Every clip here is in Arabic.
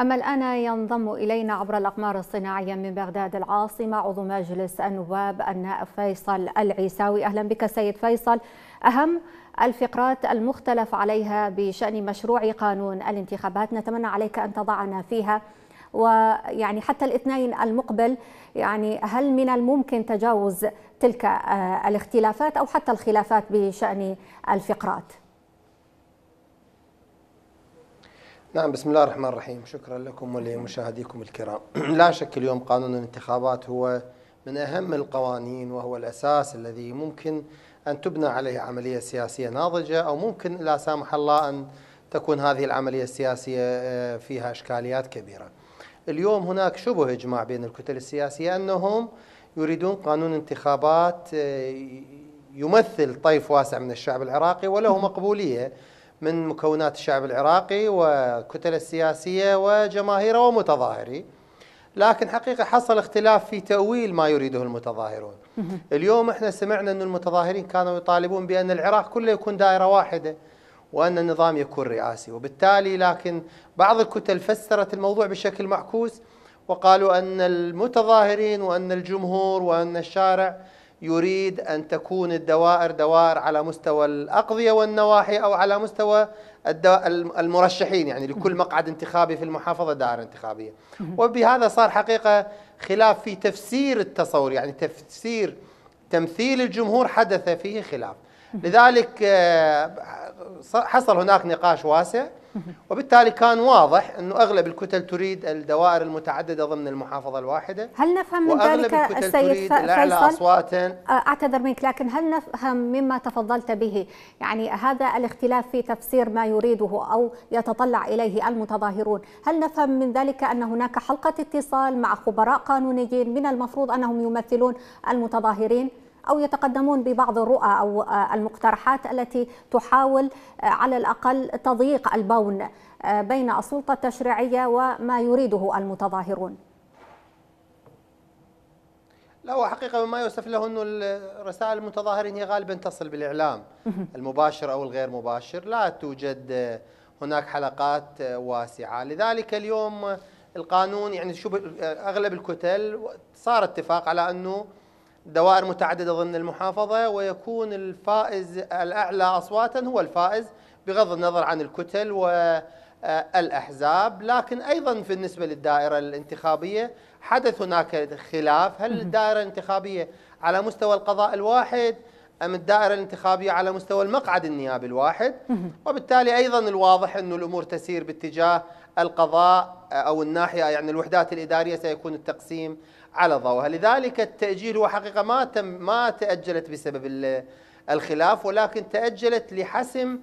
أما الآن ينضم إلينا عبر الأقمار الصناعية من بغداد العاصمة عضو مجلس النواب النائب فيصل العيساوي أهلا بك سيد فيصل أهم الفقرات المختلف عليها بشأن مشروع قانون الانتخابات نتمنى عليك أن تضعنا فيها ويعني حتى الاثنين المقبل يعني هل من الممكن تجاوز تلك آه، الاختلافات أو حتى الخلافات بشأن الفقرات؟ نعم بسم الله الرحمن الرحيم شكرا لكم ولمشاهديكم الكرام لا شك اليوم قانون الانتخابات هو من أهم القوانين وهو الأساس الذي ممكن أن تبنى عليه عملية سياسية ناضجة أو ممكن لا سامح الله أن تكون هذه العملية السياسية آه، فيها إشكاليات كبيرة اليوم هناك شبه إجماع بين الكتل السياسية أنهم يريدون قانون انتخابات آه، يمثل طيف واسع من الشعب العراقي وله مقبولية من مكونات الشعب العراقي وكتل السياسية وجماهيره ومتظاهري لكن حقيقة حصل اختلاف في تأويل ما يريده المتظاهرون اليوم احنا سمعنا أن المتظاهرين كانوا يطالبون بأن العراق كله يكون دائرة واحدة وأن النظام يكون رئاسي وبالتالي لكن بعض الكتل فسرت الموضوع بشكل معكوس وقالوا أن المتظاهرين وأن الجمهور وأن الشارع يريد أن تكون الدوائر دوائر على مستوى الأقضية والنواحي أو على مستوى المرشحين يعني لكل مقعد انتخابي في المحافظة دائرة انتخابية وبهذا صار حقيقة خلاف في تفسير التصور يعني تفسير تمثيل الجمهور حدث فيه خلاف لذلك آه، حصل هناك نقاش واسع وبالتالي كان واضح أنه أغلب الكتل تريد الدوائر المتعددة ضمن المحافظة الواحدة هل نفهم من ذلك السيد فيصل أعتذر منك لكن هل نفهم مما تفضلت به يعني هذا الاختلاف في تفسير ما يريده أو يتطلع إليه المتظاهرون هل نفهم من ذلك أن هناك حلقة اتصال مع خبراء قانونيين من المفروض أنهم يمثلون المتظاهرين أو يتقدمون ببعض الرؤى أو آه، المقترحات التي تحاول آه، على الأقل تضييق البون آه، بين السلطة التشريعية وما يريده المتظاهرون لا هو حقيقة ما يوصف له أنه رسائل المتظاهرين هي غالبا تصل بالإعلام المباشر أو الغير مباشر لا توجد هناك حلقات واسعة لذلك اليوم القانون يعني شو أغلب الكتل صار اتفاق على أنه دوائر متعددة ضمن المحافظة ويكون الفائز الأعلى أصواتا هو الفائز بغض النظر عن الكتل والأحزاب لكن أيضا بالنسبة للدائرة الانتخابية حدث هناك خلاف هل الدائرة الانتخابية على مستوى القضاء الواحد أم الدائرة الانتخابية على مستوى المقعد النيابي الواحد وبالتالي أيضا الواضح أن الأمور تسير باتجاه القضاء أو الناحية يعني الوحدات الإدارية سيكون التقسيم على ضوئها لذلك التأجيل هو حقيقة ما تم ما تأجلت بسبب الخلاف ولكن تأجلت لحسم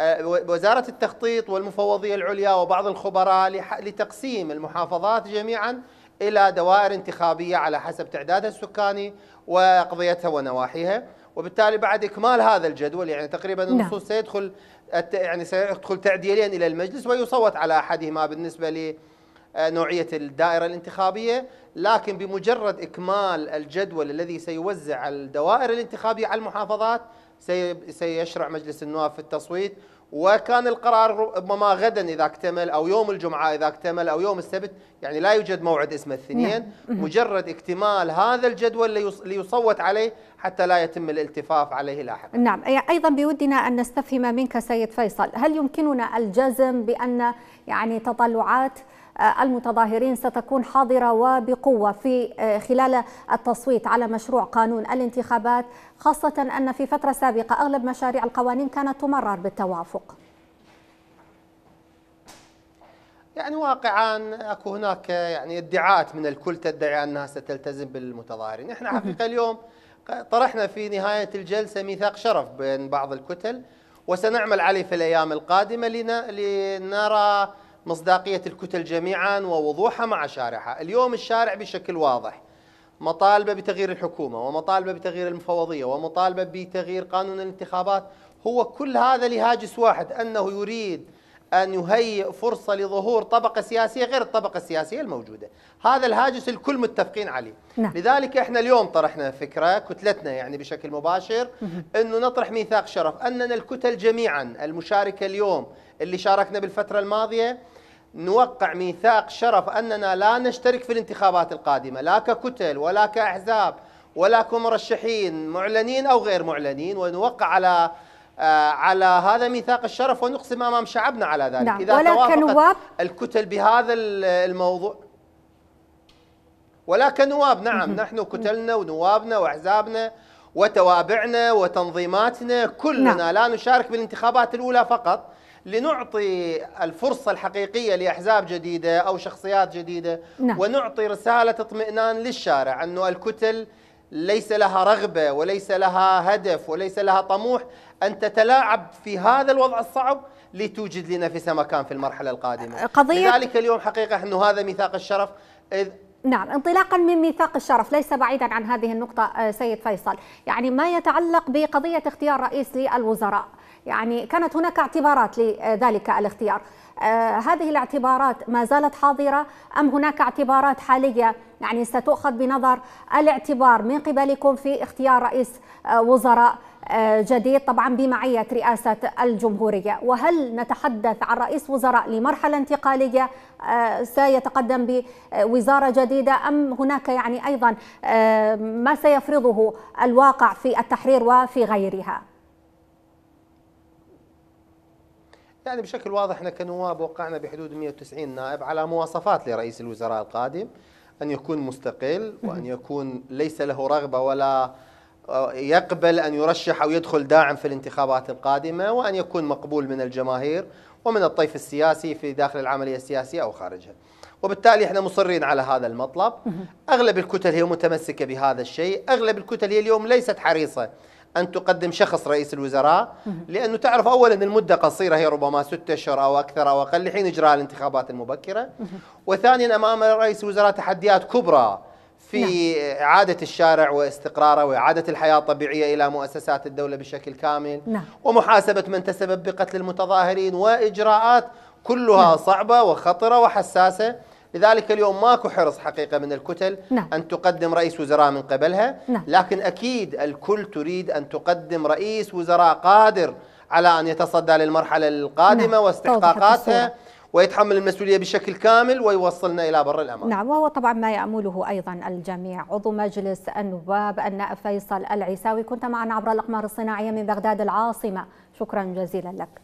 آه، وزارة التخطيط والمفوضية العليا وبعض الخبراء لتقسيم المحافظات جميعا إلى دوائر انتخابية على حسب تعدادها السكاني وأقضيتها ونواحيها وبالتالي بعد إكمال هذا الجدول يعني تقريبا نعم. النصوص سيدخل يعني سيدخل تعديلين إلى المجلس ويصوت على أحدهما بالنسبة لي آه، نوعية الدائرة الانتخابية لكن بمجرد إكمال الجدول الذي سيوزع الدوائر الانتخابية على المحافظات سيشرع مجلس النواب في التصويت وكان القرار ربما غدا اذا اكتمل او يوم الجمعه اذا اكتمل او يوم السبت يعني لا يوجد موعد اسمه الاثنين نعم. مجرد اكتمال هذا الجدول ليصوت عليه حتى لا يتم الالتفاف عليه لاحقا. نعم ايضا بودنا ان نستفهم منك سيد فيصل هل يمكننا الجزم بان يعني تطلعات آه، المتظاهرين ستكون حاضرة وبقوة في آه، خلال التصويت على مشروع قانون الانتخابات خاصة أن في فترة سابقة أغلب مشاريع القوانين كانت تمرر بالتوافق يعني واقعا اكو هناك يعني ادعاءات من الكل تدعي انها ستلتزم بالمتظاهرين، احنا حقيقه اليوم طرحنا في نهايه الجلسه ميثاق شرف بين بعض الكتل وسنعمل عليه في الايام القادمه لنرى مصداقية الكتل جميعا ووضوحها مع شارحها اليوم الشارع بشكل واضح مطالبة بتغيير الحكومة ومطالبة بتغيير المفوضية ومطالبة بتغيير قانون الانتخابات هو كل هذا لهاجس واحد أنه يريد أن يهيئ فرصة لظهور طبقة سياسية غير الطبقة السياسية الموجودة هذا الهاجس الكل متفقين عليه نعم. لذلك إحنا اليوم طرحنا فكرة كتلتنا يعني بشكل مباشر أنه نطرح ميثاق شرف أننا الكتل جميعا المشاركة اليوم اللي شاركنا بالفترة الماضية نوقع ميثاق شرف أننا لا نشترك في الانتخابات القادمة لا ككتل ولا كأحزاب ولا كمرشحين معلنين أو غير معلنين ونوقع على آه، على هذا ميثاق الشرف ونقسم امام شعبنا على ذلك نعم. اذا ولا كنواب الكتل بهذا الموضوع ولا كنواب نعم نحن كتلنا ونوابنا واحزابنا وتوابعنا وتنظيماتنا كلنا نعم. لا نشارك بالانتخابات الاولى فقط لنعطي الفرصة الحقيقية لأحزاب جديدة أو شخصيات جديدة نعم. ونعطي رسالة اطمئنان للشارع أنه الكتل ليس لها رغبة وليس لها هدف وليس لها طموح أن تتلاعب في هذا الوضع الصعب لتوجد لنفسها مكان في المرحلة القادمة أه، قضية لذلك اليوم حقيقة أنه هذا ميثاق الشرف إذ نعم انطلاقا من ميثاق الشرف ليس بعيدا عن هذه النقطة أه، سيد فيصل يعني ما يتعلق بقضية اختيار رئيس للوزراء يعني كانت هناك اعتبارات لذلك الاختيار آه، هذه الاعتبارات ما زالت حاضرة أم هناك اعتبارات حالية يعني ستؤخذ بنظر الاعتبار من قبلكم في اختيار رئيس آه، وزراء آه، جديد طبعا بمعية رئاسة الجمهورية وهل نتحدث عن رئيس وزراء لمرحلة انتقالية سيتقدم بوزارة جديدة أم هناك يعني أيضا ما سيفرضه الواقع في التحرير وفي غيرها يعني بشكل واضح احنا كنواب وقعنا بحدود 190 نائب على مواصفات لرئيس الوزراء القادم ان يكون مستقل وان يكون ليس له رغبه ولا آه، يقبل ان يرشح او يدخل داعم في الانتخابات القادمه وان يكون مقبول من الجماهير ومن الطيف السياسي في داخل العمليه السياسيه او خارجها. وبالتالي احنا مصرين على هذا المطلب، اغلب الكتل هي متمسكه بهذا الشيء، اغلب الكتل هي اليوم ليست حريصه أن تقدم شخص رئيس الوزراء لأنه تعرف أولا المدة قصيرة هي ربما ستة أشهر أو أكثر أو أقل حين إجراء الانتخابات المبكرة وثانيا أمام رئيس الوزراء تحديات كبرى في نعم. إعادة الشارع واستقراره وإعادة الحياة الطبيعية إلى مؤسسات الدولة بشكل كامل نعم. ومحاسبة من تسبب بقتل المتظاهرين وإجراءات كلها نعم. صعبة وخطرة وحساسة لذلك اليوم ماكو حرص حقيقة من الكتل نعم. أن تقدم رئيس وزراء من قبلها نعم. لكن أكيد الكل تريد أن تقدم رئيس وزراء قادر على أن يتصدى للمرحلة القادمة نعم. واستحقاقاتها ويتحمل المسؤوليه بشكل كامل ويوصلنا الى بر الامان. نعم وهو طبعا ما يامله ايضا الجميع، عضو مجلس النواب النائب فيصل العيساوي كنت معنا عبر الاقمار الصناعيه من بغداد العاصمه، شكرا جزيلا لك.